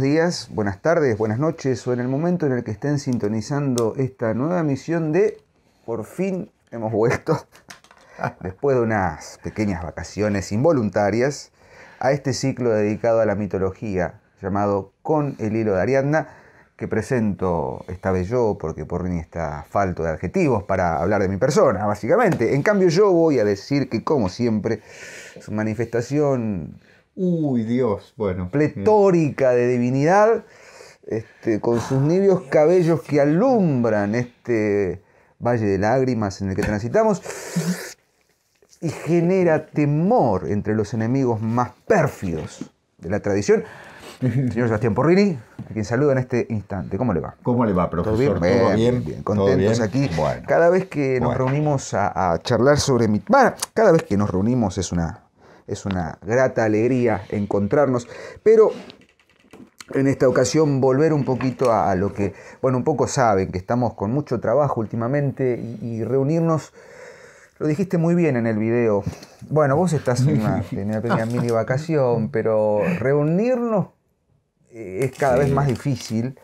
días, buenas tardes, buenas noches o en el momento en el que estén sintonizando esta nueva emisión de Por fin hemos vuelto, después de unas pequeñas vacaciones involuntarias, a este ciclo dedicado a la mitología llamado Con el hilo de Ariadna, que presento esta vez yo porque por mí está falto de adjetivos para hablar de mi persona, básicamente. En cambio yo voy a decir que como siempre, su manifestación Uy, Dios, bueno. Pletórica de divinidad, este, con sus nibios cabellos que alumbran este valle de lágrimas en el que transitamos y genera temor entre los enemigos más pérfidos de la tradición. Señor Sebastián Porrini, a quien saluda en este instante. ¿Cómo le va? ¿Cómo le va, profesor? ¿Todo bien? bien? bien, Contentos aquí. Cada vez que nos reunimos a, charlar sobre mi... cada vez que nos reunimos es una es una grata alegría encontrarnos, pero en esta ocasión volver un poquito a, lo que, bueno, un poco saben, que estamos con mucho trabajo últimamente y, reunirnos. Lo dijiste muy bien en el video. Bueno, vos estás en una, pequeña mini vacación, pero reunirnos eh, es cada vez más difícil.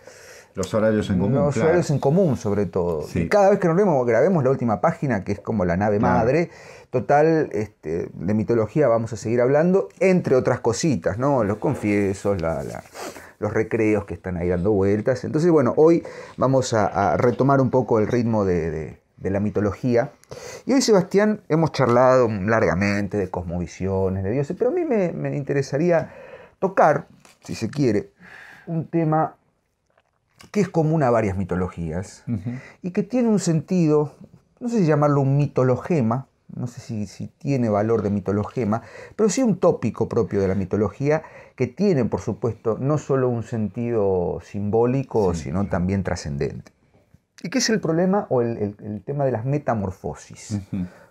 Los horarios en común. Los horarios en común, sobre todo. Y cada vez que nos vemos, grabemos la última página, que es como la nave madre, Total, este, de mitología vamos a seguir hablando, entre otras cositas, ¿no? Los confiesos, los recreos que están ahí dando vueltas. Entonces, bueno, hoy vamos a, retomar un poco el ritmo de, la mitología. Y hoy, Sebastián, hemos charlado largamente de cosmovisiones, de dioses, pero a mí me, interesaría tocar, si se quiere, un tema que es común a varias mitologías y que tiene un sentido, no sé si llamarlo un mitologema, no sé si, tiene valor de mitologema, pero sí un tópico propio de la mitología que tiene, por supuesto, no solo un sentido simbólico, sino también trascendente. ¿Y qué es el problema o el, tema de las metamorfosis?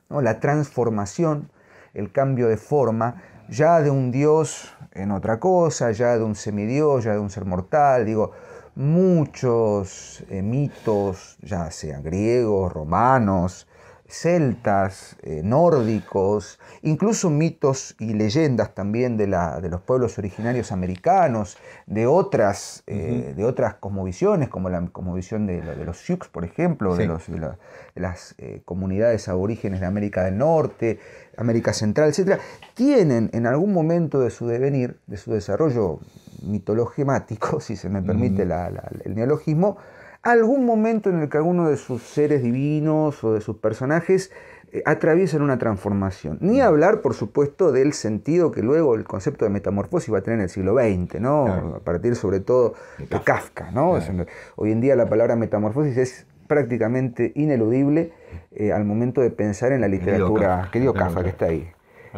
La transformación, el cambio de forma, ya de un dios en otra cosa, ya de un semidios, ya de un ser mortal, digo, muchos eh, mitos, ya sean griegos, romanos, celtas, eh, nórdicos, incluso mitos y leyendas también de, de los pueblos originarios americanos, de otras, eh, de otras cosmovisiones, como la cosmovisión de, de los Sioux, por ejemplo, de, los, las eh, comunidades aborígenes de América del Norte, América Central, etc., tienen en algún momento de su devenir, de su desarrollo mitologemático, si se me permite el neologismo, algún momento en el que alguno de sus seres divinos o de sus personajes eh, atraviesan una transformación. Ni mm. hablar, por supuesto, del sentido que luego el concepto de metamorfosis va a tener en el siglo XX, ¿no? A partir sobre todo de Kafka, ¿no? Hoy en día la palabra metamorfosis es prácticamente ineludible eh, al momento de pensar en la literatura, querido Kafka, Kafka que está ahí.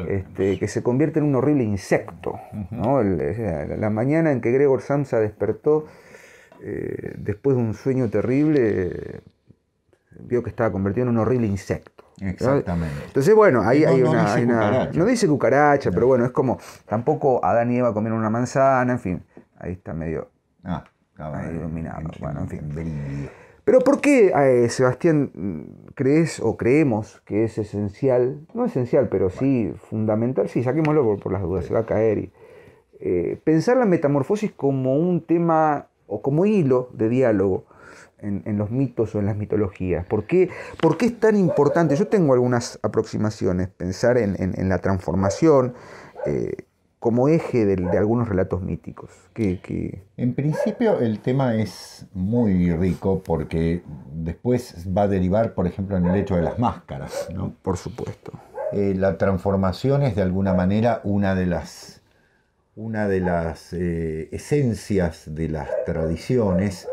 Este, que se convierte en un horrible insecto. la, la, mañana en que Gregor Samsa despertó eh, después de un sueño terrible, vio que estaba convertido en un horrible insecto. Exactamente. Entonces, bueno, ahí hay, una, No dice cucaracha, pero bueno, es como. Tampoco Adán y Eva comieron una manzana, en fin. Ahí está medio. Ah, iluminado. bueno, en fin. Pero ¿por qué, eh, Sebastián, crees o creemos que es esencial? No esencial, pero sí fundamental. Sí, saquémoslo por, las dudas, se va a caer. Eh, pensar la metamorfosis como un tema o como hilo de diálogo en, los mitos o en las mitologías? ¿Por qué, es tan importante? Yo tengo algunas aproximaciones, pensar en, la transformación eh, como eje de, algunos relatos míticos. Que, En principio el tema es muy rico porque después va a derivar, por ejemplo, en el hecho de las máscaras. ¿no? Por supuesto. Eh, la transformación es de alguna manera una de las una de las eh, esencias de las tradiciones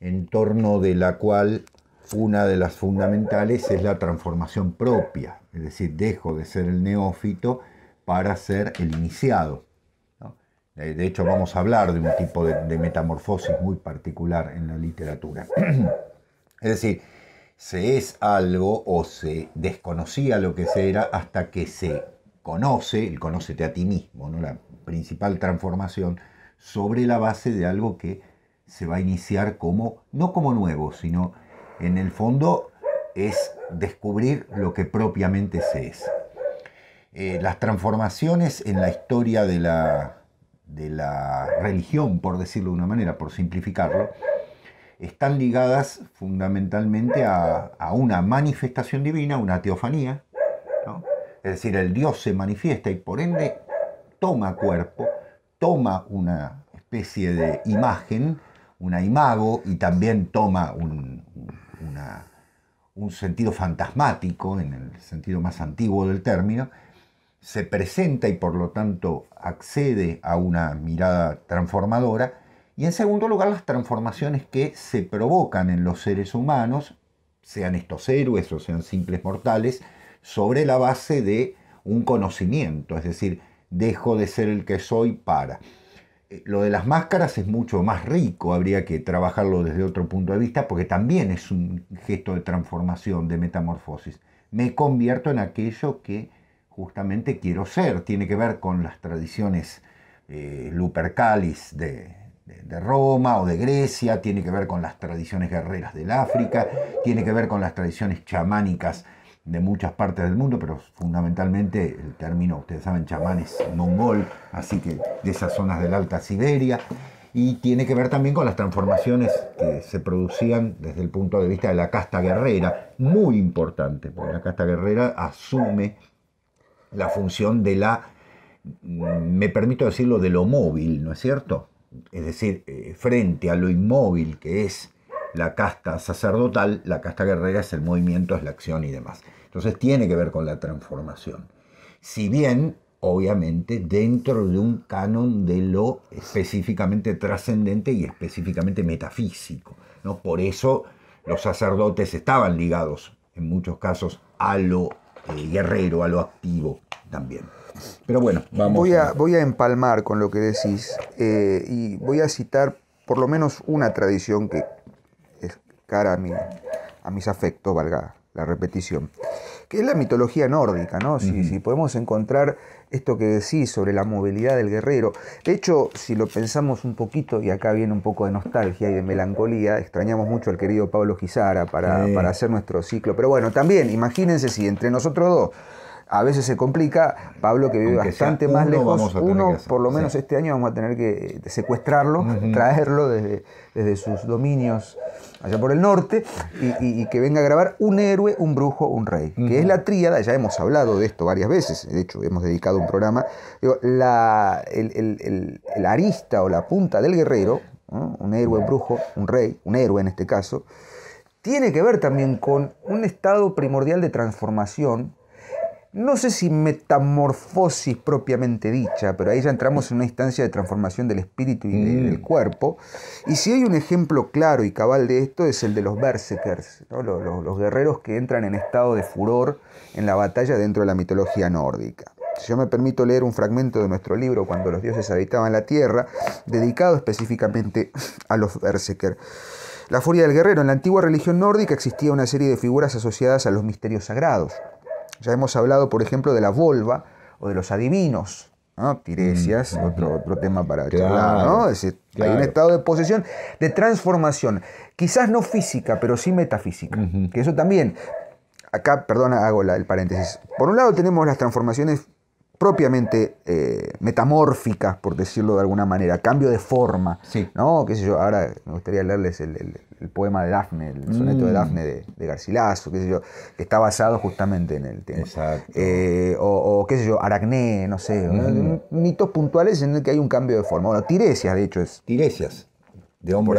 en torno de la cual una de las fundamentales es la transformación propia, es decir, dejo de ser el neófito para ser el iniciado. Eh, de hecho, vamos a hablar de un tipo de, de metamorfosis muy particular en la literatura. es decir, se es algo o se desconocía lo que se era hasta que se conoce, el conócete a ti mismo, ¿no? la principal transformación, sobre la base de algo que se va a iniciar como, no como nuevo, sino en el fondo es descubrir lo que propiamente se es. Eh, las transformaciones en la historia de la, de la religión, por decirlo de una manera, por simplificarlo, están ligadas fundamentalmente a una manifestación divina, una teofanía, es decir, el Dios se manifiesta y por ende toma cuerpo, toma una especie de imagen, una imago y también toma un, un sentido fantasmático, en el sentido más antiguo del término, se presenta y por lo tanto accede a una mirada transformadora. Y en segundo lugar, las transformaciones que se provocan en los seres humanos, sean estos héroes o sean simples mortales, sobre la base de un conocimiento, es decir, dejo de ser el que soy para. Eh, lo de las máscaras es mucho más rico, habría que trabajarlo desde otro punto de vista porque también es un gesto de transformación, de metamorfosis. Me convierto en aquello que justamente quiero ser, tiene que ver con las tradiciones eh, lupercalis de Roma o de Grecia, tiene que ver con las tradiciones guerreras del África, tiene que ver con las tradiciones chamánicas de muchas partes del mundo, pero fundamentalmente el término, ustedes saben, chamán es mongol, así que de esas zonas de la Alta Siberia, y tiene que ver también con las transformaciones que se producían desde el punto de vista de la casta guerrera, muy importante, porque la casta guerrera asume la función de la, me permito decirlo, de lo móvil, ¿no es cierto? Es decir, eh, frente a lo inmóvil que es la casta sacerdotal, la casta guerrera es el movimiento, es la acción y demás. Entonces tiene que ver con la transformación. Si bien, obviamente, dentro de un canon de lo específicamente trascendente y específicamente metafísico. ¿no? Por eso los sacerdotes estaban ligados, en muchos casos, a lo eh, guerrero, a lo activo también. Pero bueno, Voy a, voy a empalmar con lo que decís eh, y voy a citar por lo menos una tradición que, cara a, a mis afectos, valga la repetición, que es la mitología nórdica, ¿no? Si, podemos encontrar esto que decís sobre la movilidad del guerrero. De hecho, si lo pensamos un poquito, y acá viene un poco de nostalgia y de melancolía, extrañamos mucho al querido Pablo Gisara para, para hacer nuestro ciclo, pero bueno, también imagínense si entre nosotros dos a veces se complica. Pablo, que vive bastante más lejos, uno, por lo menos este año vamos a tener que eh, secuestrarlo, traerlo desde, desde, sus dominios allá por el norte y, que venga a grabar un héroe, un brujo, un rey, que es la tríada. Ya hemos hablado de esto varias veces, de hecho, hemos dedicado un programa. la, el, arista o la punta del guerrero, un héroe, brujo, un rey, un héroe en este caso tiene que ver también con un estado primordial de transformación no sé si metamorfosis propiamente dicha, pero ahí ya entramos en una instancia de transformación del espíritu y mm. del cuerpo. Y si hay un ejemplo claro y cabal de esto es el de los berserkers, los, los, guerreros que entran en estado de furor en la batalla dentro de la mitología nórdica. Si yo me permito leer un fragmento de nuestro libro, Cuando los dioses habitaban la tierra, dedicado específicamente a los berserkers. La furia del guerrero. En la antigua religión nórdica existía una serie de figuras asociadas a los misterios sagrados ya hemos hablado, por ejemplo, de la volva o de los adivinos. ¿no? Tiresias, mm, otro, otro tema para charlar, ¿no? Es hay un estado de posesión, de transformación, quizás no física, pero sí metafísica. Que eso también, acá, perdona, hago el paréntesis. Por un lado tenemos las transformaciones propiamente eh, metamórficas, por decirlo de alguna manera, cambio de forma. ¿no? ¿Qué sé yo? Ahora me gustaría leerles el, poema de Dafne, el soneto de mm. Dafne de, Garcilaso, qué sé yo, que está basado justamente en el tema. Eh, o, qué sé yo, Aracné, no sé, mitos puntuales en el que hay un cambio de forma. Bueno, Tiresias, de hecho, es... Tiresias. De hombre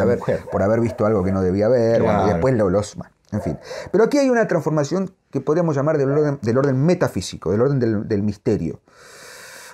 por haber, visto algo que no debía ver. y después los, los en fin. Pero aquí hay una transformación que podríamos llamar del orden, metafísico, del orden del, misterio.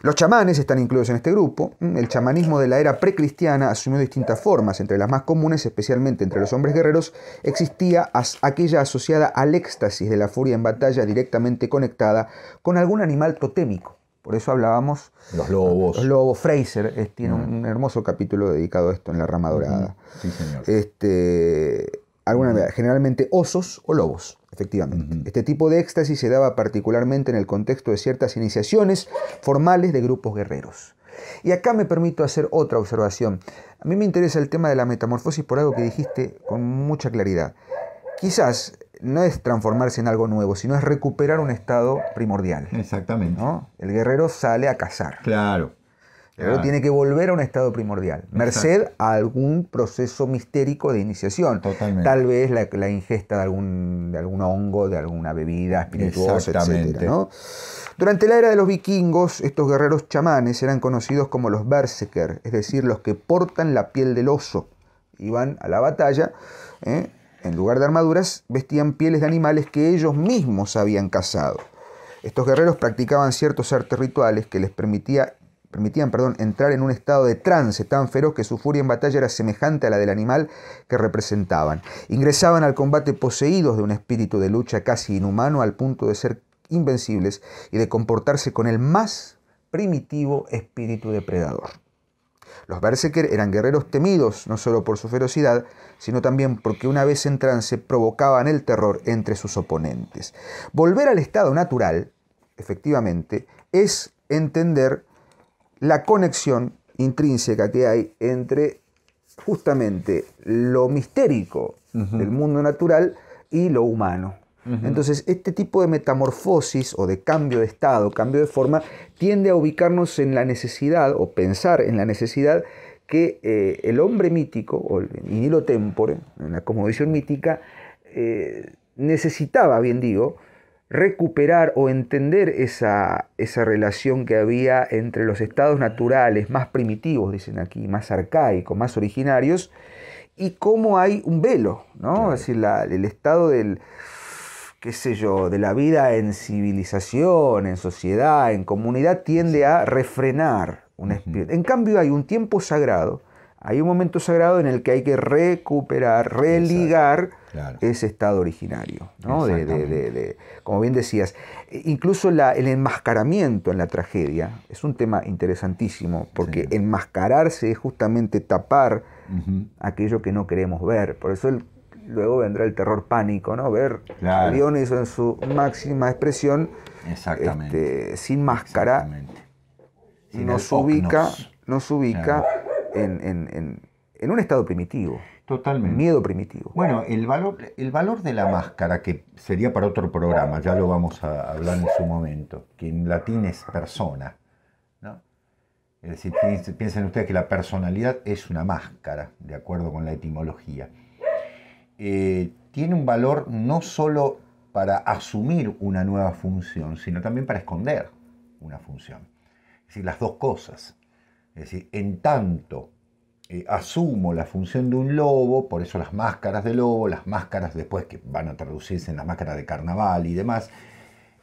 Los chamanes están incluidos en este grupo. Mm, el chamanismo de la era precristiana asumió distintas formas, entre las más comunes, especialmente entre los hombres guerreros, existía aquella asociada al éxtasis de la furia en batalla directamente conectada con algún animal totémico. Por eso hablábamos. Los lobos. Los lobos. Fraser eh, tiene mm. un hermoso capítulo dedicado a esto en La Rama Dorada. Sí, señor. Este, generalmente osos o lobos, efectivamente. Este tipo de éxtasis se daba particularmente en el contexto de ciertas iniciaciones formales de grupos guerreros. Y acá me permito hacer otra observación. A mí me interesa el tema de la metamorfosis por algo que dijiste con mucha claridad. Quizás no es transformarse en algo nuevo, sino es recuperar un estado primordial. Exactamente. El guerrero sale a cazar. Claro tiene que volver a un estado primordial, merced a algún proceso mistérico de iniciación. Tal vez la, ingesta de algún, de algún hongo, de alguna bebida espirituosa, etc. Durante la era de los vikingos, estos guerreros chamanes eran conocidos como los berserker, es decir, los que portan la piel del oso. Iban a la batalla, ¿eh? en lugar de armaduras, vestían pieles de animales que ellos mismos habían cazado. Estos guerreros practicaban ciertos artes rituales que les permitía permitían perdón, entrar en un estado de trance tan feroz que su furia en batalla era semejante a la del animal que representaban. Ingresaban al combate poseídos de un espíritu de lucha casi inhumano al punto de ser invencibles y de comportarse con el más primitivo espíritu depredador. Los Berserker eran guerreros temidos no solo por su ferocidad, sino también porque una vez en trance provocaban el terror entre sus oponentes. Volver al estado natural, efectivamente, es entender la conexión intrínseca que hay entre justamente lo mistérico del mundo natural y lo humano. Entonces, este tipo de metamorfosis o de cambio de estado, cambio de forma, tiende a ubicarnos en la necesidad o pensar en la necesidad que eh, el hombre mítico, o el inilo tempore, en la cosmovisión mítica, eh, necesitaba, bien digo, recuperar o entender esa, esa relación que había entre los estados naturales más primitivos, dicen aquí, más arcaicos, más originarios, y cómo hay un velo, ¿no? el estado del, qué sé yo, de la vida en civilización, en sociedad, en comunidad, tiende a refrenar un espíritu. En cambio, hay un tiempo sagrado, hay un momento sagrado en el que hay que recuperar, religar ese estado originario. ¿no? como bien decías, e incluso el enmascaramiento en la tragedia es un tema interesantísimo, porque enmascararse es justamente tapar aquello que no queremos ver. Por eso luego vendrá el terror pánico, ¿no? ver a Dioniso en su máxima expresión, este, sin máscara, Exactamente. nos, ubica, nos, en un estado primitivo. Totalmente. Miedo primitivo. Bueno, el valor, el valor de la máscara, que sería para otro programa, ya lo vamos a hablar en su momento, que en latín es persona. ¿no? Es decir, piensen ustedes que la personalidad es una máscara, de acuerdo con la etimología. Eh, tiene un valor no solo para asumir una nueva función, sino también para esconder una función. Es decir, las dos cosas. Es decir, en tanto eh, asumo la función de un lobo, por eso las máscaras de lobo, las máscaras después que van a traducirse en la máscara de carnaval y demás,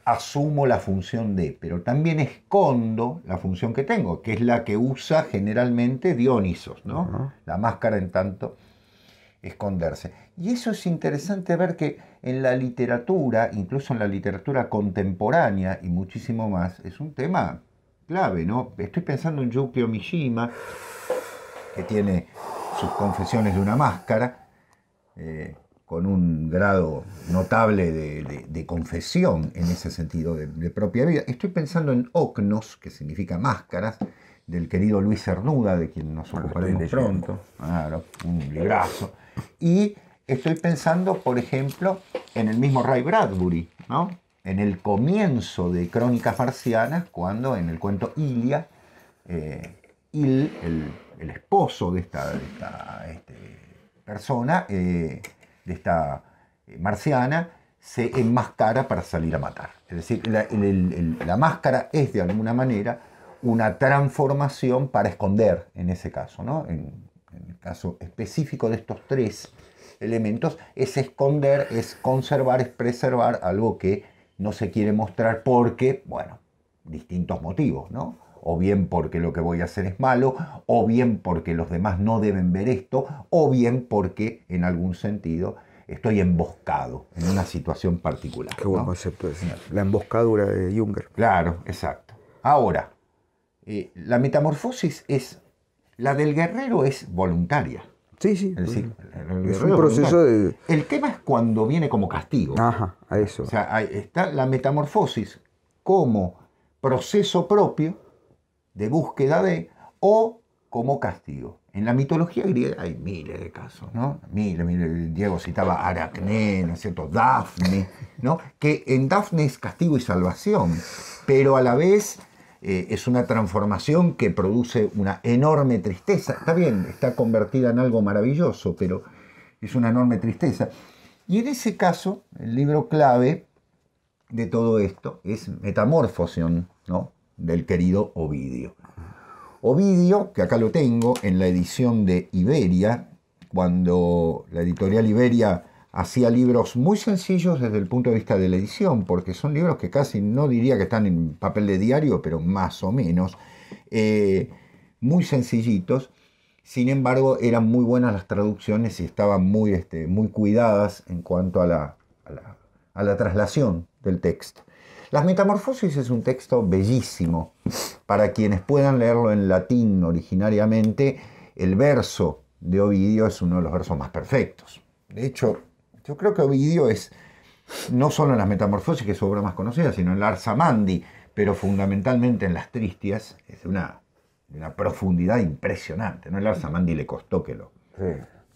asumo la función de, pero también escondo la función que tengo, que es la que usa generalmente Dionisos, ¿no? La máscara en tanto esconderse. Y eso es interesante ver que en la literatura, incluso en la literatura contemporánea y muchísimo más, es un tema clave, ¿no? Estoy pensando en Yukio Mishima, que tiene sus confesiones de una máscara, eh, con un grado notable de, confesión en ese sentido de, propia vida. Estoy pensando en Ocnos, que significa máscaras, del querido Luis Cernuda, de quien nos ocuparemos pronto, un librazo. Y estoy pensando, por ejemplo, en el mismo Ray Bradbury, ¿no? en el comienzo de Crónicas Marcianas, cuando en el cuento Ilia, eh, Il, el el esposo de esta, persona, de esta este, eh, eh, marciana, se enmascara para salir a matar. Es decir, la, máscara es de alguna manera una transformación para esconder, en ese caso, ¿no? En, en el caso específico de estos tres elementos, es esconder, es conservar, es preservar algo que no se quiere mostrar porque, bueno, distintos motivos, ¿no? o bien porque lo que voy a hacer es malo, o bien porque los demás no deben ver esto, o bien porque en algún sentido estoy emboscado en una situación particular. Qué buen concepto La emboscadura de Junger. Claro, exacto. Ahora, eh, la metamorfosis es, la del guerrero es voluntaria. Sí, sí. Es, es un proceso de... El tema es cuando viene como castigo. Ajá, a eso. O sea, está la metamorfosis como proceso propio de búsqueda de, o como castigo. En la mitología griega hay miles de casos, ¿no? Miles, miles. Diego citaba Aracné, ¿no es cierto? Dafne, ¿no? Que en Dafne es castigo y salvación, pero a la vez eh, es una transformación que produce una enorme tristeza. Está bien, está convertida en algo maravilloso, pero es una enorme tristeza. Y en ese caso, el libro clave de todo esto es metamorfosión ¿no? del querido Ovidio. Ovidio, que acá lo tengo en la edición de Iberia, cuando la editorial Iberia hacía libros muy sencillos desde el punto de vista de la edición, porque son libros que casi no diría que están en papel de diario, pero más o menos, eh, muy sencillitos. Sin embargo, eran muy buenas las traducciones y estaban muy, este, muy cuidadas en cuanto a la, a a la traslación del texto. Las Metamorfosis es un texto bellísimo. Para quienes puedan leerlo en latín originariamente, el verso de Ovidio es uno de los versos más perfectos. De hecho, yo creo que Ovidio es no solo en las Metamorfosis, que es su obra más conocida, sino en la Amandi, pero fundamentalmente en las Tristias, es de una, una profundidad impresionante. ¿no? El Amandi le costó que lo,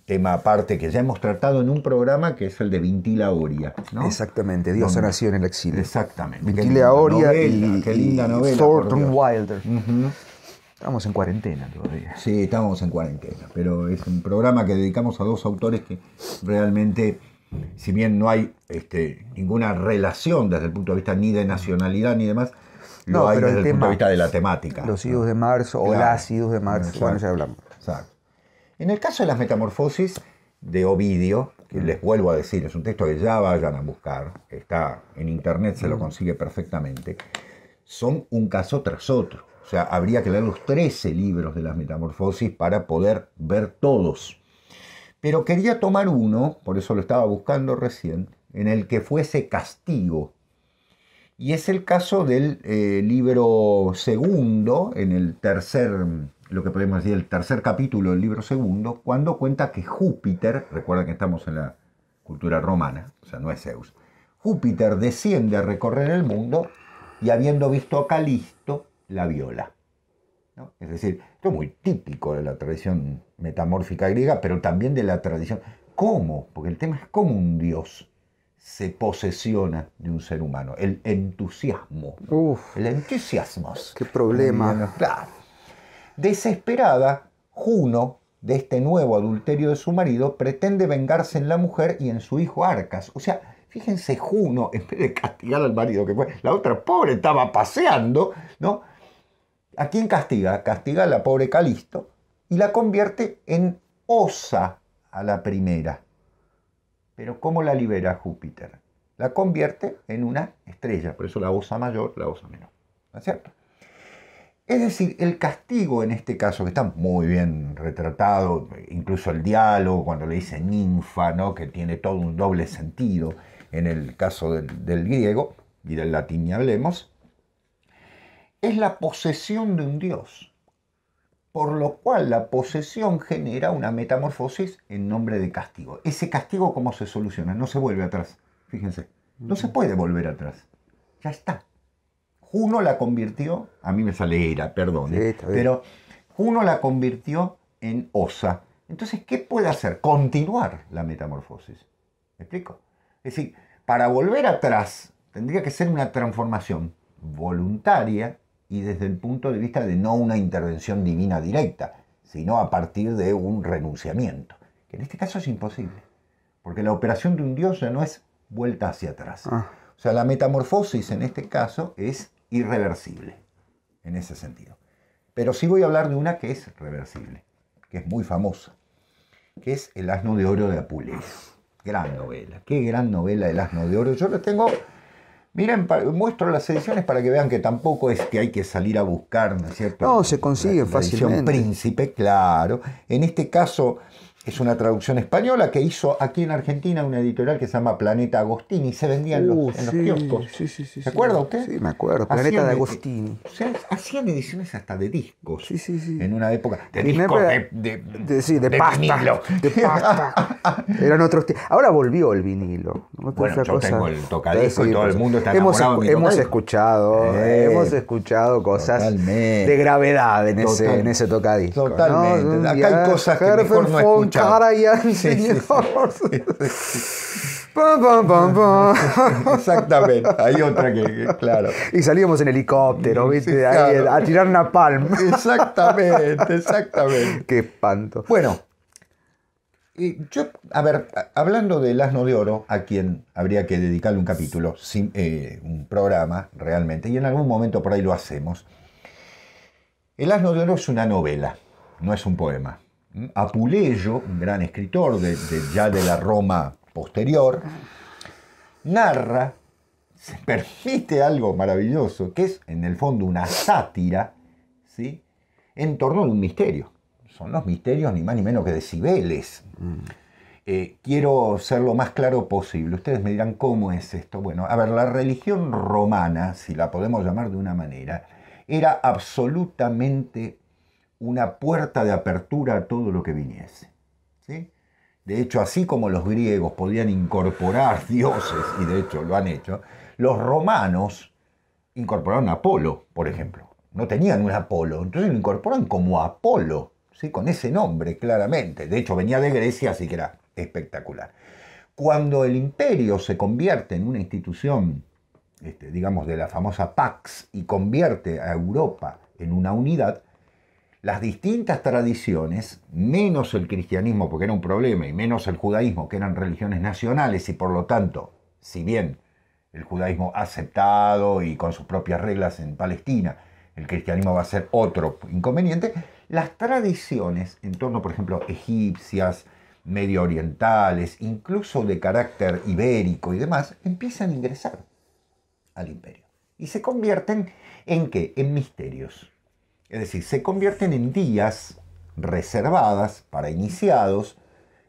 tema aparte que ya hemos tratado en un programa que es el de Vintila Oria. Exactamente, Dios ha nacido en el exilio. Exactamente. Vintila Oria y, qué linda Thornton Wilder. Estamos en cuarentena todavía. Sí, estamos en cuarentena, pero es un programa que dedicamos a dos autores que realmente, si bien no hay este, ninguna relación desde el punto de vista ni de nacionalidad ni demás, no, lo hay desde el, punto de vista de la temática. Los idos de marzo o las idos de marzo, bueno, ya hablamos. Exacto. En el caso de las metamorfosis de Ovidio, que mm. les vuelvo a decir, es un texto que ya vayan a buscar, está en internet, se lo mm. consigue perfectamente, son un caso tras otro. O sea, habría que leer los 13 libros de las metamorfosis para poder ver todos. Pero quería tomar uno, por eso lo estaba buscando recién, en el que fuese castigo. Y es el caso del eh, libro segundo, en el tercer lo que podemos decir el tercer capítulo del libro segundo, cuando cuenta que Júpiter, recuerda que estamos en la cultura romana, o sea, no es Zeus, Júpiter desciende a recorrer el mundo y habiendo visto a Calisto, la viola. ¿no? Es decir, esto es muy típico de la tradición metamórfica griega, pero también de la tradición... ¿Cómo? Porque el tema es cómo un dios se posesiona de un ser humano, el entusiasmo. el entusiasmo. Qué problema. Claro. Desesperada, Juno, de este nuevo adulterio de su marido, pretende vengarse en la mujer y en su hijo Arcas. O sea, fíjense, Juno, en vez de castigar al marido que fue, la otra pobre estaba paseando, ¿no? ¿A quién castiga? Castiga a la pobre Calisto y la convierte en osa a la primera. Pero ¿cómo la libera Júpiter? La convierte en una estrella, por eso la osa mayor, la osa menor. ¿No es cierto? Es decir, el castigo en este caso, que está muy bien retratado, incluso el diálogo, cuando le dice ninfa, ¿no? que tiene todo un doble sentido en el caso del, del griego y del latín, y hablemos, es la posesión de un dios, por lo cual la posesión genera una metamorfosis en nombre de castigo. Ese castigo, ¿cómo se soluciona? No se vuelve atrás, fíjense, no se mm. puede volver atrás, ya está, uno la convirtió, a mí me sale era, perdón, ¿eh? pero uno la convirtió en osa. Entonces, ¿qué puede hacer? Continuar la metamorfosis. ¿Me explico? Es decir, para volver atrás tendría que ser una transformación voluntaria y desde el punto de vista de no una intervención divina directa, sino a partir de un renunciamiento, que en este caso es imposible, porque la operación de un dios ya no es vuelta hacia atrás. Ah. O sea, la metamorfosis en este caso es irreversible en ese sentido. Pero sí voy a hablar de una que es reversible, que es muy famosa, que es El asno de oro de Apuleyo. Gran novela, qué gran novela El asno de oro. Yo lo tengo, miren, muestro las ediciones para que vean que tampoco es que hay que salir a buscar, ¿no es cierto? No, se consigue fácilmente. príncipe, claro. En este caso es una traducción española que hizo aquí en Argentina una editorial que se llama Planeta Agostini. Se vendía uh, en los, en los kioscos. ¿Se acuerda usted? Sí, me acuerdo. Planeta de Agostini. O sea, hacían ediciones hasta de discos. Sí, sí, sí. En una época. De discos, de, de, de, pasta. De pasta. Eran otros Ahora volvió el vinilo. ¿no? Bueno, yo tengo el tocadisco y todo el mundo está hemos, enamorado Hemos escuchado, eh, hemos escuchado cosas de gravedad en, ese, en ese tocadisco. Totalmente. Acá hay cosas que mejor no y Exactamente, hay otra que, claro. Y salíamos en helicóptero, ¿viste? a tirar una palma. Exactamente, exactamente. Qué espanto. Bueno, yo, a ver, hablando del asno de oro, a quien habría que dedicarle un capítulo, eh, un programa realmente, y en algún momento por ahí lo hacemos. El asno de oro es una novela, no es un poema. Apuleyo, un gran escritor ya de la Roma posterior, narra, se permite algo maravilloso, que es en el fondo una sátira, ¿sí? en torno a un misterio. Son los misterios ni más ni menos que de Cibeles. Mm. Eh, quiero ser lo más claro posible. Ustedes me dirán cómo es esto. Bueno, a ver, la religión romana, si la podemos llamar de una manera, era absolutamente una puerta de apertura a todo lo que viniese. ¿sí? De hecho, así como los griegos podían incorporar dioses, y de hecho lo han hecho, los romanos incorporaron a Apolo, por ejemplo. No tenían un Apolo, entonces lo incorporan como Apolo, ¿sí? con ese nombre claramente. De hecho, venía de Grecia, así que era espectacular. Cuando el imperio se convierte en una institución, este, digamos, de la famosa Pax y convierte a Europa en una unidad, las distintas tradiciones, menos el cristianismo, porque era un problema, y menos el judaísmo, que eran religiones nacionales, y por lo tanto, si bien el judaísmo aceptado y con sus propias reglas en Palestina, el cristianismo va a ser otro inconveniente, las tradiciones en torno, por ejemplo, egipcias, medio orientales, incluso de carácter ibérico y demás, empiezan a ingresar al imperio. Y se convierten en qué? En misterios. Es decir, se convierten en días reservadas para iniciados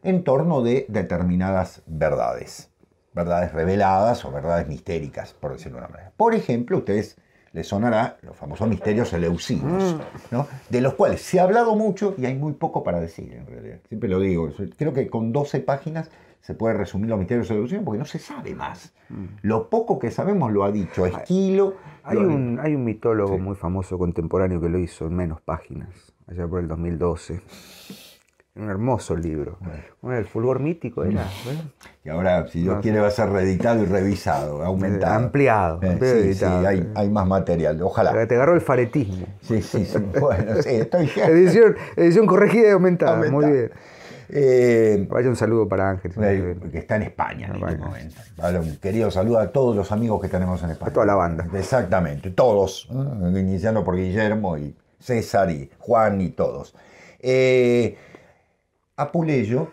en torno de determinadas verdades, verdades reveladas o verdades mistéricas, por decirlo de una manera. Por ejemplo, a ustedes les sonará los famosos misterios eleusinos, mm. de los cuales se ha hablado mucho y hay muy poco para decir en realidad. Siempre lo digo, creo que con 12 páginas se puede resumir los misterios de la evolución porque no se sabe más. Mm. Lo poco que sabemos lo ha dicho Esquilo. Hay, un, hay un mitólogo muy famoso contemporáneo que lo hizo en menos páginas, allá por el 2012. Un hermoso libro. el fulgor mítico era. Mm. Y ahora, si Dios quiere, va a ser reeditado y revisado, eh, aumentado. Ampliado. Eh, sí, sí, hay, hay, más material, ojalá. Te agarró el faretismo. Sí, sí, sí. bueno, sí, estoy edición, edición corregida y aumentada. Muy bien. Vaya eh, un saludo para Ángel. Eh, que está en España en este momento. un querido saludo a todos los amigos que tenemos en España. A toda la banda. Exactamente, todos. ¿eh? Iniciando por Guillermo y César y Juan y todos. Apuleyo,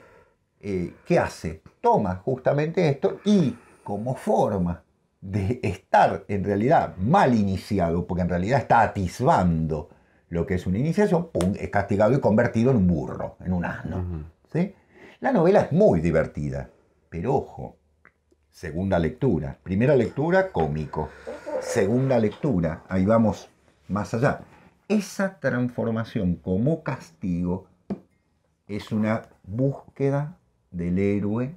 ¿qué hace? Toma justamente esto y como forma de estar en realidad mal iniciado, porque en realidad está atisbando lo que es una iniciación, es castigado y convertido en un burro, en un asno. La novela es muy divertida, pero ojo, segunda lectura. Primera lectura, cómico. Segunda lectura, ahí vamos más allá. Esa transformación como castigo es una búsqueda del héroe,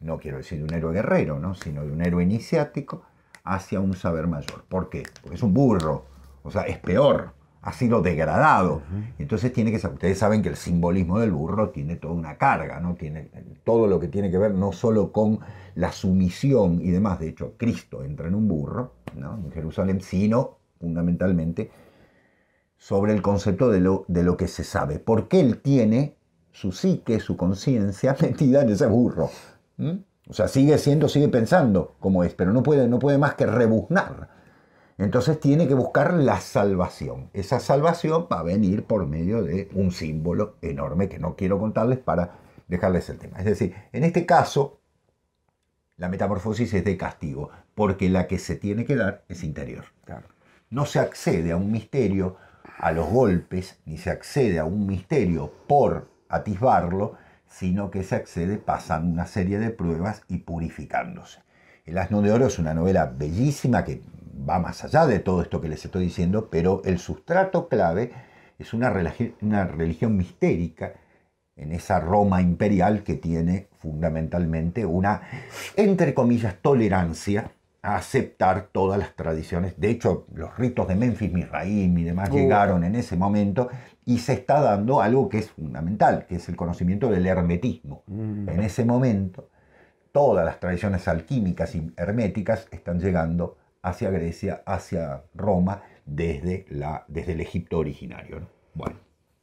no quiero decir un héroe guerrero, ¿no? sino de un héroe iniciático hacia un saber mayor. ¿Por qué? Porque es un burro, o sea, es peor ha sido degradado. Entonces tiene que ser, ustedes saben que el simbolismo del burro tiene toda una carga, ¿no? Tiene todo lo que tiene que ver no solo con la sumisión y demás, de hecho Cristo entra en un burro, En Jerusalén, sino fundamentalmente sobre el concepto de lo, de lo que se sabe, porque él tiene su psique, su conciencia metida en ese burro. ¿Mm? O sea, sigue siendo, sigue pensando como es, pero no puede, no puede más que rebuznar entonces tiene que buscar la salvación. Esa salvación va a venir por medio de un símbolo enorme que no quiero contarles para dejarles el tema. Es decir, en este caso, la metamorfosis es de castigo, porque la que se tiene que dar es interior. No se accede a un misterio a los golpes, ni se accede a un misterio por atisbarlo, sino que se accede pasando una serie de pruebas y purificándose. El asno de oro es una novela bellísima que va más allá de todo esto que les estoy diciendo, pero el sustrato clave es una, una religión mistérica en esa Roma imperial que tiene fundamentalmente una, entre comillas, tolerancia a aceptar todas las tradiciones. De hecho, los ritos de Memphis, Misraim y demás uh. llegaron en ese momento y se está dando algo que es fundamental, que es el conocimiento del hermetismo. Mm. En ese momento, todas las tradiciones alquímicas y herméticas están llegando hacia Grecia, hacia Roma, desde, la, desde el Egipto originario. Bueno,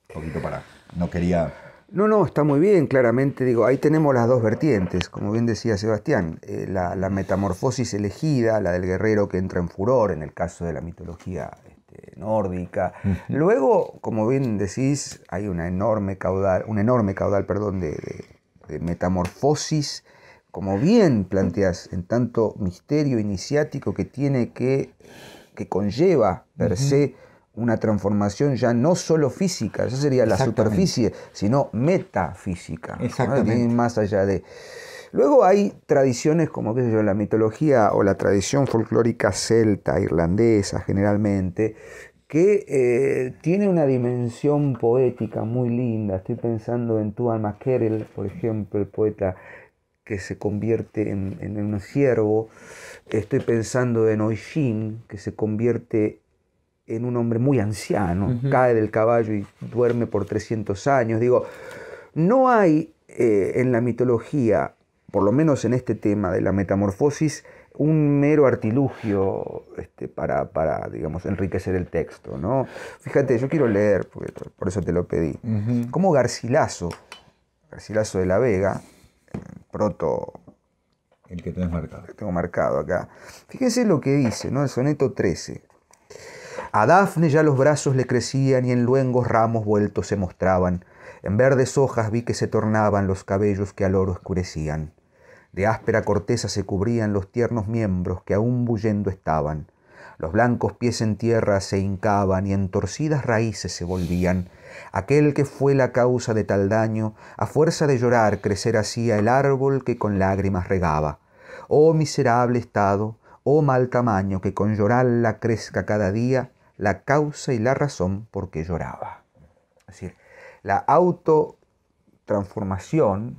un poquito para... No quería... No, no, está muy bien, claramente digo, ahí tenemos las dos vertientes, como bien decía Sebastián, eh, la, metamorfosis elegida, la del guerrero que entra en furor en el caso de la mitología este, nórdica. Luego, como bien decís, hay una enorme caudal, un enorme caudal perdón, de, de, de metamorfosis como bien planteas, en tanto misterio iniciático que tiene que, que conlleva per se una transformación ya no solo física, esa sería la superficie, sino metafísica. Más allá de. Luego hay tradiciones como qué sé yo, la mitología o la tradición folclórica celta, irlandesa generalmente, que eh, tiene una dimensión poética muy linda. Estoy pensando en Tuan Kerel, por ejemplo, el poeta que se convierte en, un ciervo. Estoy pensando en Oishin, que se convierte en un hombre muy anciano, cae del caballo y duerme por 300 años. Digo, no hay eh, en la mitología, por lo menos en este tema de la metamorfosis, un mero artilugio este, para, para, digamos, enriquecer el texto, ¿no? Fíjate, yo quiero leer, por eso te lo pedí. Como Garcilaso, Garcilaso de la Vega, proto. El que tenés marcado. tengo marcado acá. Fíjense lo que dice, ¿no? El soneto 13. A Dafne ya los brazos le crecían y en luengos ramos vueltos se mostraban. En verdes hojas vi que se tornaban los cabellos que al oro oscurecían. De áspera corteza se cubrían los tiernos miembros que aún bullendo estaban. Los blancos pies en tierra se hincaban y en torcidas raíces se volvían. Aquel que fue la causa de tal daño, a fuerza de llorar crecer hacía el árbol que con lágrimas regaba. Oh miserable estado, oh mal tamaño que con llorar la crezca cada día, la causa y la razón por qué lloraba. Es decir, la transformación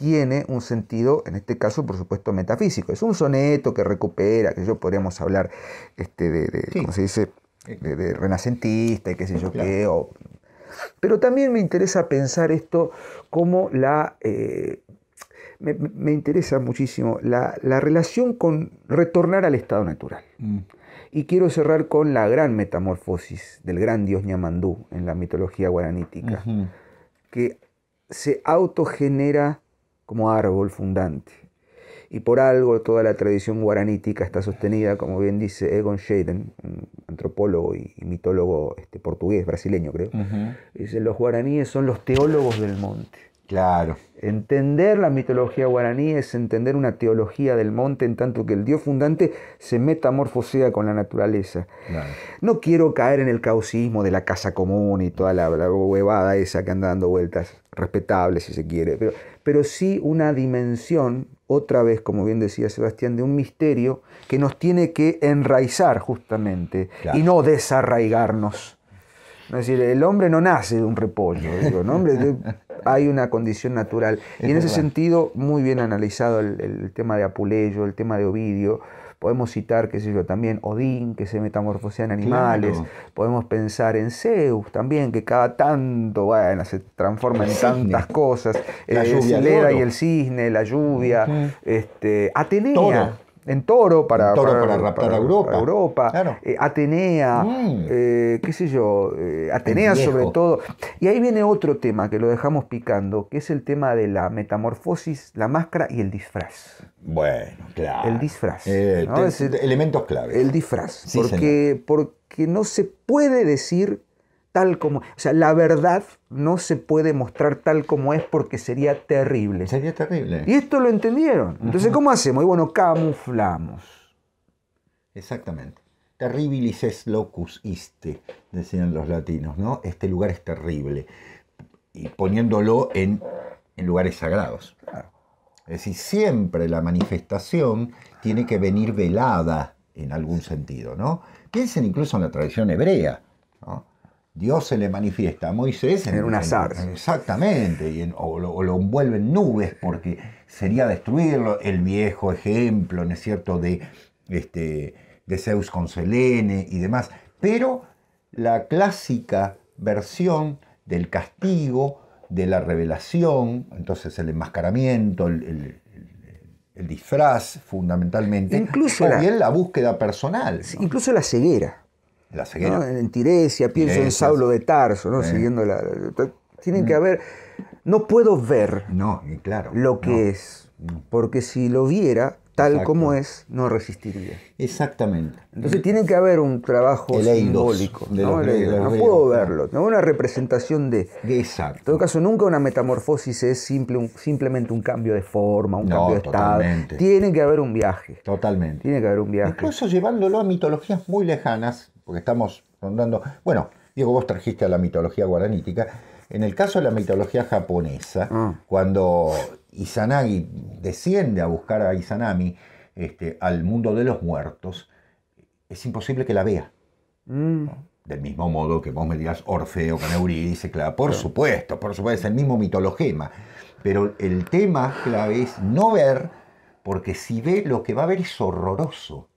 tiene un sentido, en este caso, por supuesto, metafísico. Es un soneto que recupera, que yo podríamos hablar, este, de, se dice? De, renacentista y qué sé yo qué. Pero también me interesa pensar esto como la... Eh, me, interesa muchísimo la, relación con retornar al estado natural. Mm. Y quiero cerrar con la gran metamorfosis del gran dios Ñamandú en la mitología guaranítica, que se autogenera como árbol fundante. Y por algo toda la tradición guaranítica está sostenida, como bien dice Egon Schaden, antropólogo y, mitólogo este, portugués, brasileño creo, dice, los guaraníes son los teólogos del monte. Claro. Entender la mitología guaraní es entender una teología del monte en tanto que el dios fundante se metamorfosea con la naturaleza. No quiero caer en el causismo de la casa común y toda la, huevada esa que anda dando vueltas, respetable si se quiere, pero, sí una dimensión, otra vez, como bien decía Sebastián, de un misterio que nos tiene que enraizar justamente y no desarraigarnos. Es decir, el hombre no nace de un repollo, digo, ¿no? hay una condición natural. Y en ese sentido, muy bien analizado el, tema de Apuleyo, el tema de Ovidio. Podemos citar, qué sé yo, también Odín, que se metamorfosea en animales. Podemos pensar en Zeus también, que cada tanto, bueno, se transforma en tantas cosas. La eh, lluvia, y el cisne, la lluvia. este, Atenea en toro para, Europa. Atenea, qué sé yo, eh, Atenea sobre todo. Y ahí viene otro tema que lo dejamos picando, que es el tema de la metamorfosis, la máscara y el disfraz. Bueno, claro. El disfraz. Eh, elementos clave. El disfraz. porque, porque no se puede decir tal como, o sea, la verdad no se puede mostrar tal como es porque sería terrible. Sería terrible. Y esto lo entendieron. Entonces, ¿cómo hacemos? Y bueno, camuflamos. Exactamente. Terribilis es locus iste, decían los latinos, ¿no? Este lugar es terrible. Y poniéndolo en, lugares sagrados. Es decir, siempre la manifestación tiene que venir velada en algún sentido, ¿no? Piensen incluso en la tradición hebrea Dios se le manifiesta a Moisés en, un azar, Exactamente, y o, lo, envuelve en nubes porque sería destruirlo. El viejo ejemplo, ¿no es cierto?, de, este, de Zeus con Selene y demás. Pero la clásica versión del castigo, de la revelación, entonces el enmascaramiento, el, disfraz fundamentalmente, incluso la, búsqueda personal. Incluso la ceguera. La En Tiresia, pienso en Saulo de Tarso, ¿no? Siguiendo la. Tienen que mm. haber. No puedo ver no, claro, lo que es, porque si lo viera tal como es, no resistiría. Exactamente. Entonces tiene que haber un trabajo simbólico. ¿no? puedo verlo, no una representación de... Exacto. En todo caso, nunca una metamorfosis es simple, simplemente un cambio de forma, un cambio de estado. Tiene que haber un viaje. Totalmente. Tiene que haber un viaje. Incluso llevándolo a mitologías muy lejanas, porque estamos rondando. Bueno, Diego, vos trajiste a la mitología guaranítica. En el caso de la mitología japonesa, ah. cuando Izanagi desciende a buscar a Izanami este, al mundo de los muertos, es imposible que la vea. Mm. Del mismo modo que vos me digas Orfeo con Eurídice, claro, por supuesto, por supuesto, es el mismo mitologema. Pero el tema clave es no ver, porque si ve lo que va a ver es horroroso.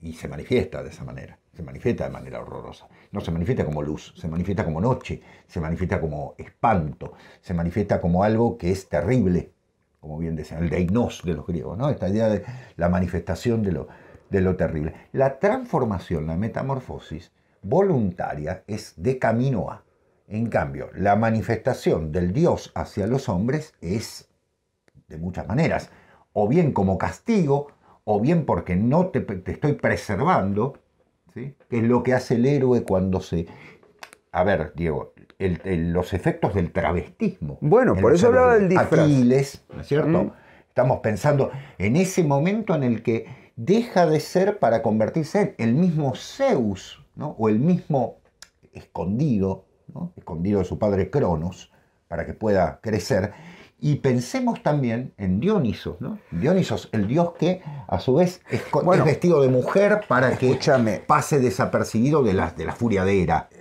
Y se manifiesta de esa manera se manifiesta de manera horrorosa. No se manifiesta como luz, se manifiesta como noche, se manifiesta como espanto, se manifiesta como algo que es terrible, como bien decían, el deinos de los griegos, ¿no? Esta idea de la manifestación de lo, de lo terrible. La transformación, la metamorfosis voluntaria es de camino a. En cambio, la manifestación del Dios hacia los hombres es de muchas maneras, o bien como castigo, o bien porque no te, te estoy preservando es lo que hace el héroe cuando se... A ver, Diego, los efectos del travestismo. Bueno, por eso hablaba del disfraz. Aquiles, ¿no es cierto? Mm. Estamos pensando en ese momento en el que deja de ser para convertirse en el mismo Zeus, ¿no? o el mismo escondido, escondido de su padre Cronos, para que pueda crecer, y pensemos también en Dionisos, ¿no? Dionisos, el dios que a su vez es, vestido de mujer para que pase desapercibido de la, de la furia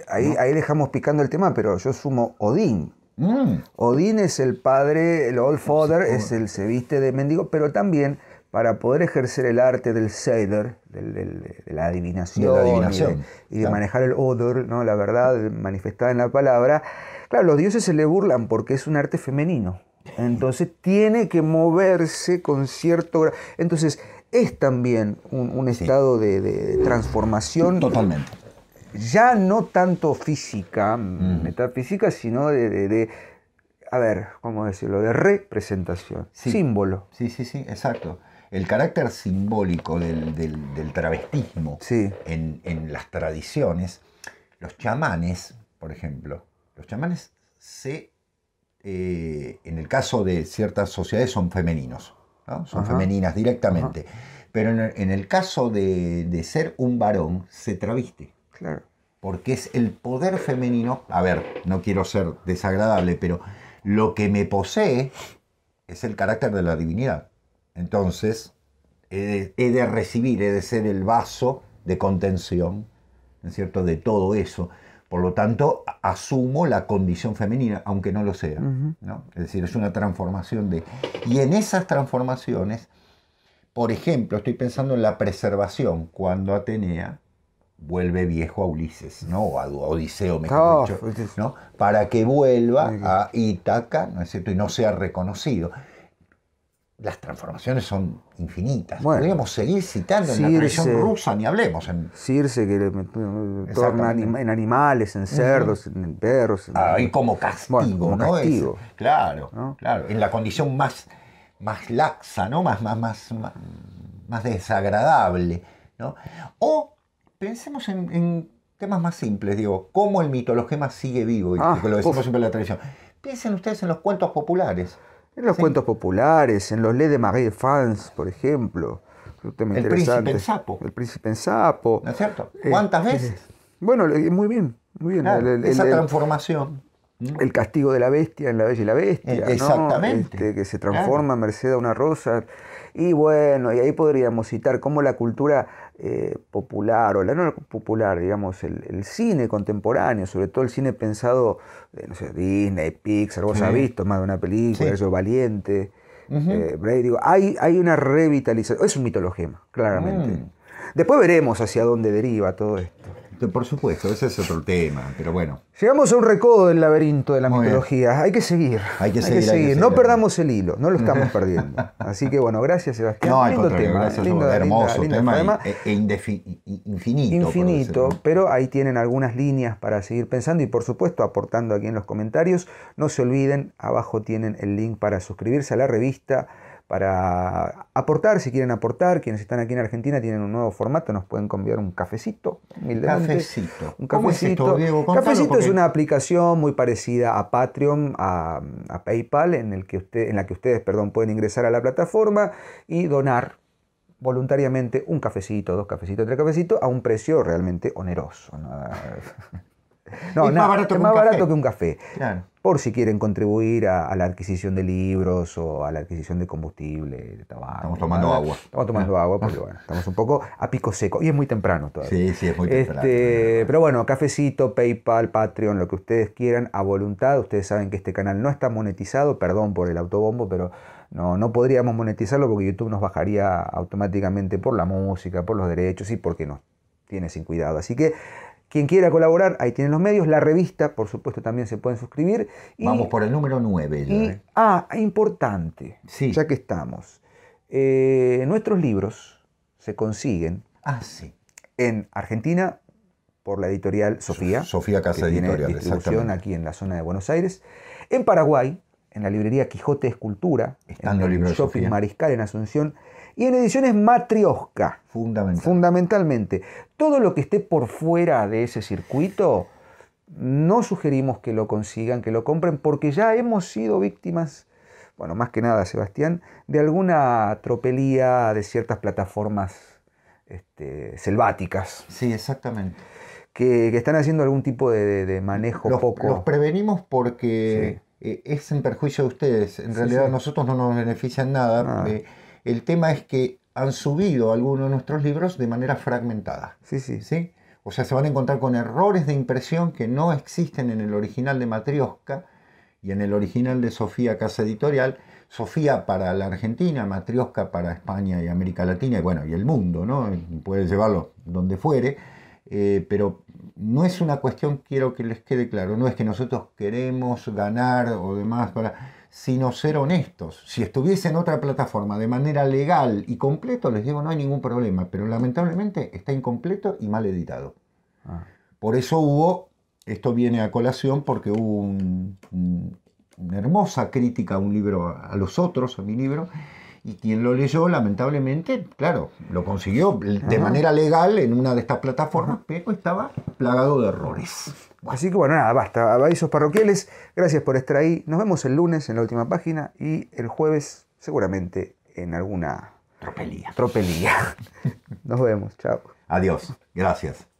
Ahí, dejamos picando el tema, pero yo sumo Odín. Mm. Odín es el padre, el old Father, es el se viste de mendigo, pero también para poder ejercer el arte del Seder, de la adivinación, y de, manejar el odor, ¿no? la verdad manifestada en la palabra, claro, los dioses se le burlan porque es un arte femenino. Entonces tiene que moverse con cierto... Entonces es también un, estado de, transformación. Eh, Totalmente. Ya no tanto física, metafísica, sino de, a ver, ¿cómo decirlo? De representación, símbolo. Sí, sí, sí, exacto. El carácter simbólico del, travestismo sí. en, en, las tradiciones, los chamanes, por ejemplo, los chamanes se eh, en el caso de ciertas sociedades, son femeninos, son femeninas directamente. Pero en, el caso de, ser un varón, se traviste. Claro. Porque es el poder femenino. A ver, no quiero ser desagradable, pero lo que me posee es el carácter de la divinidad. Entonces, he de, recibir, he de ser el vaso de contención, cierto?, de todo eso. Por lo tanto, asumo la condición femenina, aunque no lo sea. ¿no? Es decir, es una transformación de... Y en esas transformaciones, por ejemplo, estoy pensando en la preservación, cuando Atenea vuelve viejo a Ulises, ¿no? O a Odiseo, mejor oh, dicho, ¿no? Para que vuelva a Ítaca, ¿no es cierto? Y no sea reconocido las transformaciones son infinitas. Podríamos seguir citando en la tradición rusa, ni hablemos. En... Circe, que le en animales, en cerdos, en perros. Ah, como castigo, ¿no? Castigo. claro, En la condición más, más laxa, ¿no? Más, más, más, más desagradable. O pensemos en, temas más simples, digo, cómo el mitologema sigue vivo, y ah, lo decimos siempre en la tradición. Piensen ustedes en los cuentos populares. En los cuentos populares, en los Les de Marie de France, por ejemplo. el príncipe en sapo. El príncipe en sapo. ¿No es cierto? Eh, ¿Cuántas eh, veces? Bueno, muy bien, muy bien. esa transformación. El castigo de la bestia en la bella y la bestia. Eh, exactamente. Este, que se transforma merced a una rosa. Y bueno, y ahí podríamos citar cómo la cultura eh, popular o la no popular, digamos, el, cine contemporáneo, sobre todo el cine pensado, de eh, no sé, Disney, Pixar, vos has visto más de una película, yo Valiente, eh, digo, hay, hay una revitalización, es un mitologema, claramente. Mm. Después veremos hacia dónde deriva todo esto. Por supuesto, ese es otro tema, pero bueno. Llegamos a un recodo del laberinto de la mitología. Hay que seguir. Hay que seguir. No perdamos el hilo, no lo estamos perdiendo. Así que bueno, gracias Sebastián. No, lindo tema. lindo, hermoso lindo, tema, e, e infinito. Infinito, pero ahí tienen algunas líneas para seguir pensando y por supuesto aportando aquí en los comentarios. No se olviden, abajo tienen el link para suscribirse a la revista para aportar, si quieren aportar, quienes están aquí en Argentina tienen un nuevo formato, nos pueden conviar un cafecito, un Cafecito. Un cafecito. es Cafecito es una aplicación muy parecida a Patreon, a, PayPal, en, el que usted, en la que ustedes perdón, pueden ingresar a la plataforma y donar voluntariamente un cafecito, dos cafecitos, tres cafecitos, a un precio realmente oneroso. No, es más barato, que, un café. Por si quieren contribuir a, la adquisición de libros o a la adquisición de combustible, de tabaco. Estamos tomando agua. Estamos tomando agua porque, bueno, estamos un poco a pico seco. Y es muy temprano todavía. Sí, sí, este, es muy temprano. pero bueno, cafecito, PayPal, Patreon, lo que ustedes quieran, a voluntad. Ustedes saben que este canal no está monetizado, perdón por el autobombo, pero no, no podríamos monetizarlo porque YouTube nos bajaría automáticamente por la música, por los derechos y porque nos tiene sin cuidado. Así que quien quiera colaborar, ahí tienen los medios. La revista, por supuesto, también se pueden suscribir. Vamos por el número 9. ¿eh? Ah, e importante, sí. ya que estamos. Eh, nuestros libros se consiguen ah, en Argentina por la editorial Sofía. Sofía Casa Editorial, distribución aquí en la zona de Buenos Aires. En Paraguay, en la librería Quijote Escultura, Estando en el Shopping Mariscal en Asunción, y en ediciones Matriosca. Fundamentalmente. Todo lo que esté por fuera de ese circuito, no sugerimos que lo consigan, que lo compren, porque ya hemos sido víctimas, bueno, más que nada, Sebastián, de alguna tropelía de ciertas plataformas este, selváticas. Sí, exactamente. Que, están haciendo algún tipo de, manejo poco. Los prevenimos porque. Eh, es en perjuicio de ustedes. En realidad a nosotros no nos benefician nada. Eh, el tema es que han subido algunos de nuestros libros de manera fragmentada. Sí, sí. ¿sí? O sea, se van a encontrar con errores de impresión que no existen en el original de Matrioska y en el original de Sofía Casa Editorial. Sofía para la Argentina, Matrioska para España y América Latina, y bueno, y el mundo, ¿no? Puedes llevarlo donde fuere, eh, pero no es una cuestión, quiero que les quede claro, no es que nosotros queremos ganar o demás, sino ser honestos. Si estuviese en otra plataforma de manera legal y completo, les digo, no hay ningún problema, pero lamentablemente está incompleto y mal editado. Ah. Por eso hubo, esto viene a colación porque hubo una hermosa crítica a un libro, a los otros, a mi libro, y quien lo leyó, lamentablemente, claro, lo consiguió de manera legal en una de estas plataformas, pero estaba plagado de errores. Así que bueno, nada, basta. Avisos parroquiales. Gracias por estar ahí. Nos vemos el lunes en la última página y el jueves seguramente en alguna... Tropelía. Tropelía. Nos vemos. Chao. Adiós. Gracias.